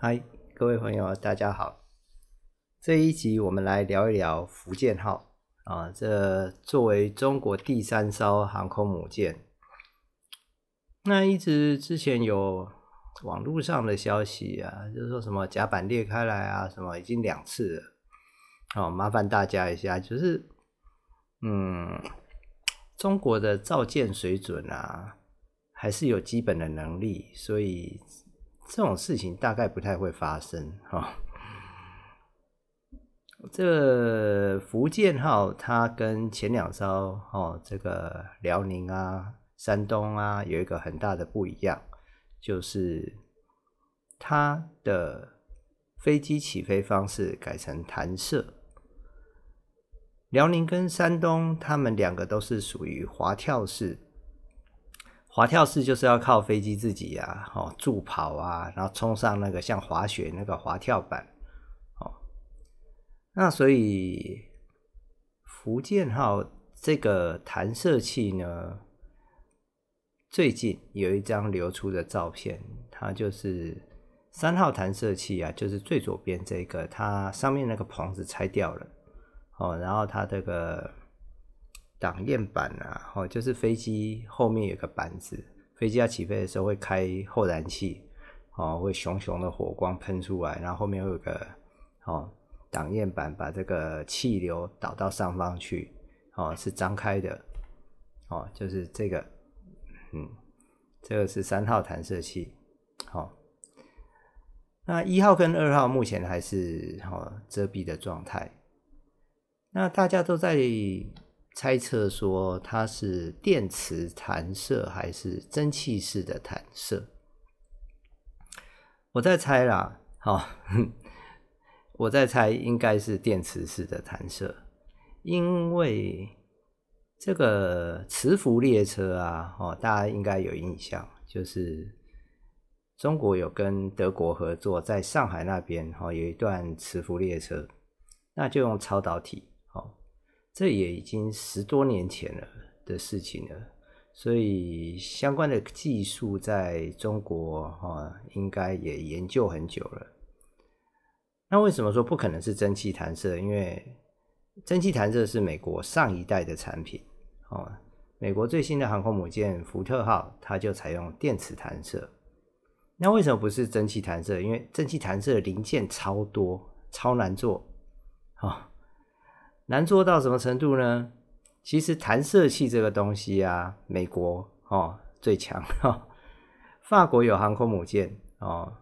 嗨，各位朋友，大家好。这一集我们来聊一聊福建号啊，这作为中国第三艘航空母舰，那一直之前有网络上的消息啊，就是说什么甲板裂开来啊，什么已经两次了。哦，麻烦大家一下，就是嗯，中国的造舰水准啊，还是有基本的能力，所以。这种事情大概不太会发生哈。这福建号它跟前两艘哦，这个辽宁啊、山东啊有一个很大的不一样，就是它的飞机起飞方式改成弹射。辽宁跟山东，他们两个都是属于滑跳式。滑跳式就是要靠飞机自己啊，哦助跑啊，然后冲上那个像滑雪那个滑跳板，哦，那所以福建号这个弹射器呢，最近有一张流出的照片，它就是三号弹射器啊，就是最左边这个，它上面那个棚子拆掉了，哦，然后它这个。挡焰板啊，哦，就是飞机后面有个板子，飞机要起飞的时候会开后燃气，哦，会熊熊的火光喷出来，然后后面有个哦挡焰板，把这个气流导到上方去，哦，是张开的，哦，就是这个，嗯，这个是三号弹射器，好，那一号跟二号目前还是哦遮蔽的状态，那大家都在。猜测说它是电磁弹射还是蒸汽式的弹射？我在猜啦，好，我在猜应该是电磁式的弹射，因为这个磁浮列车啊，哦，大家应该有印象，就是中国有跟德国合作，在上海那边，哦，有一段磁浮列车，那就用超导体，好。这也已经十多年前了的事情了，所以相关的技术在中国哈应该也研究很久了。那为什么说不可能是蒸汽弹射？因为蒸汽弹射是美国上一代的产品哦。美国最新的航空母舰“福特号”它就采用电磁弹射。那为什么不是蒸汽弹射？因为蒸汽弹射零件超多，超难做啊。难做到什么程度呢？其实弹射器这个东西啊，美国哦最强哦，法国有航空母舰哦，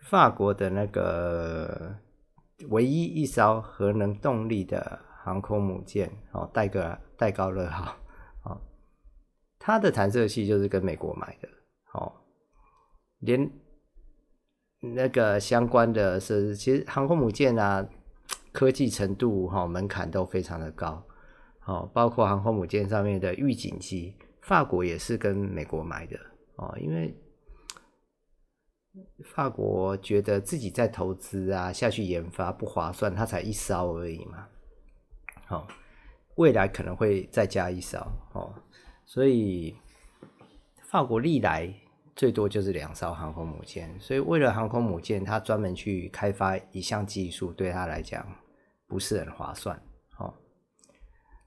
法国的那个唯一一艘核能动力的航空母舰哦，戴个戴高乐号哦，它的弹射器就是跟美国买的哦，连那个相关的是其实航空母舰啊。科技程度哈门槛都非常的高，哦，包括航空母舰上面的预警机，法国也是跟美国买的哦，因为法国觉得自己在投资啊下去研发不划算，它才一艘而已嘛，好，未来可能会再加一艘哦，所以法国历来最多就是两艘航空母舰，所以为了航空母舰，它专门去开发一项技术，对它来讲。不是很划算，好，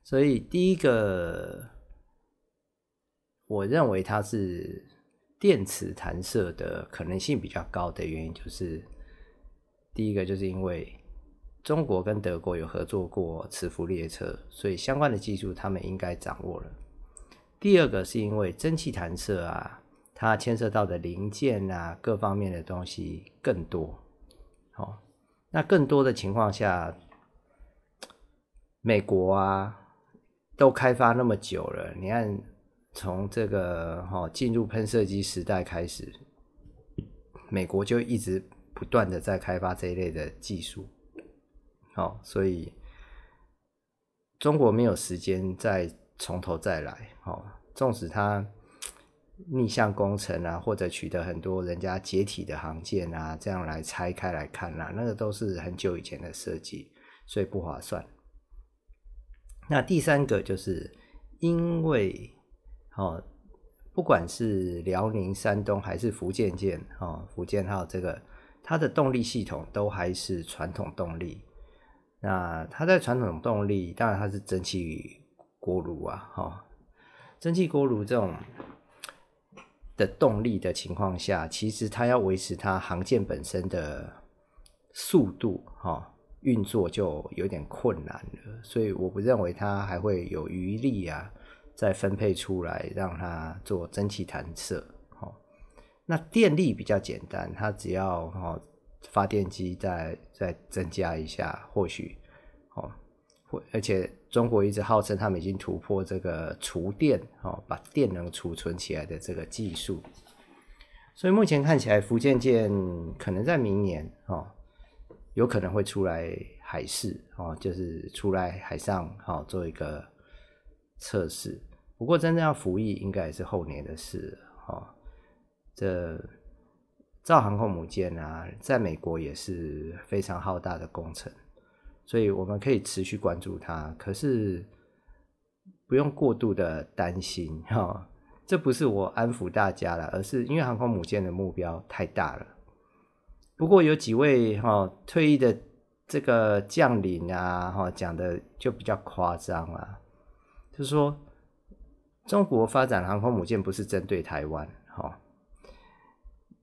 所以第一个我认为它是电磁弹射的可能性比较高的原因，就是第一个就是因为中国跟德国有合作过磁浮列车，所以相关的技术他们应该掌握了。第二个是因为蒸汽弹射啊，它牵涉到的零件啊，各方面的东西更多，好，那更多的情况下。美国啊，都开发那么久了。你看，从这个哈进入喷射机时代开始，美国就一直不断的在开发这一类的技术。哦，所以中国没有时间再从头再来。哦，纵使它逆向工程啊，或者取得很多人家解体的航舰啊，这样来拆开来看啦，那个都是很久以前的设计，所以不划算。那第三个就是，因为哦，不管是辽宁、山东还是福建舰哦，福建号这个，它的动力系统都还是传统动力。那它在传统动力，当然它是蒸汽锅炉啊，哈，蒸汽锅炉这种的动力的情况下，其实它要维持它航舰本身的速度，哈。运作就有点困难了，所以我不认为它还会有余力啊，再分配出来让它做蒸汽弹射。那电力比较简单，它只要哦发电机再再增加一下，或许哦，而且中国一直号称他们已经突破这个储电哦，把电能储存起来的这个技术，所以目前看起来福建舰可能在明年哦。有可能会出来海试哦，就是出来海上哦做一个测试。不过真正要服役，应该是后年的事哦。这造航空母舰啊，在美国也是非常浩大的工程，所以我们可以持续关注它。可是不用过度的担心哈，这不是我安抚大家了，而是因为航空母舰的目标太大了。不过有几位哈退役的这个将领啊，哈讲的就比较夸张啊，就说中国发展航空母舰不是针对台湾，哈，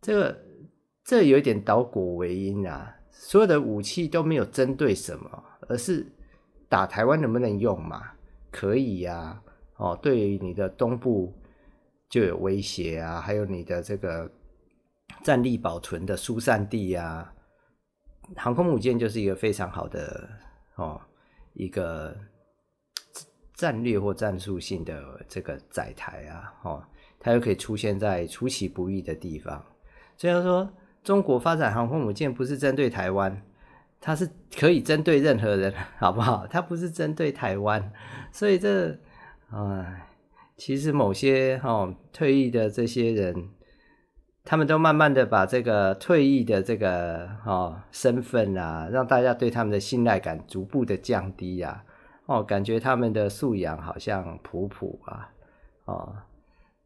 这个这有点倒果为因啊，所有的武器都没有针对什么，而是打台湾能不能用嘛？可以呀，哦，对你的东部就有威胁啊，还有你的这个。战力保存的疏散地啊，航空母舰就是一个非常好的哦一个战略或战术性的这个载台啊，哦，它又可以出现在出其不意的地方。虽然说中国发展航空母舰不是针对台湾，它是可以针对任何人，好不好？它不是针对台湾，所以这哎，其实某些哦退役的这些人。他们都慢慢的把这个退役的这个哦身份啊，让大家对他们的信赖感逐步的降低呀。哦，感觉他们的素养好像普普啊。哦，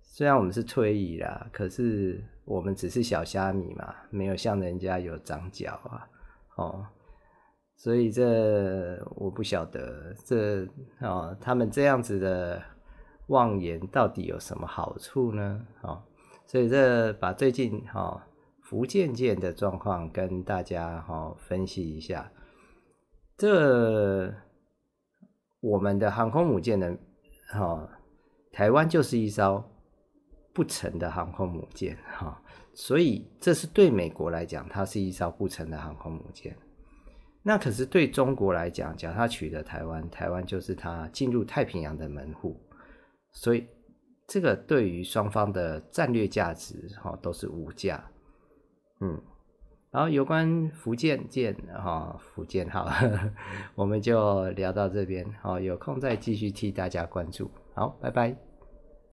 虽然我们是退役了，可是我们只是小虾米嘛，没有像人家有长脚啊。哦，所以这我不晓得，这哦他们这样子的妄言到底有什么好处呢？哦。所以，这把最近哈福建舰的状况跟大家哈分析一下。这我们的航空母舰呢，哈台湾就是一艘不成的航空母舰哈，所以这是对美国来讲，它是一艘不成的航空母舰。那可是对中国来讲，讲它取得台湾，台湾就是它进入太平洋的门户，所以。这个对于双方的战略价值，哈，都是无价。嗯，然后有关福建舰，哈，福建号，我们就聊到这边，哦，有空再继续替大家关注。好，拜拜。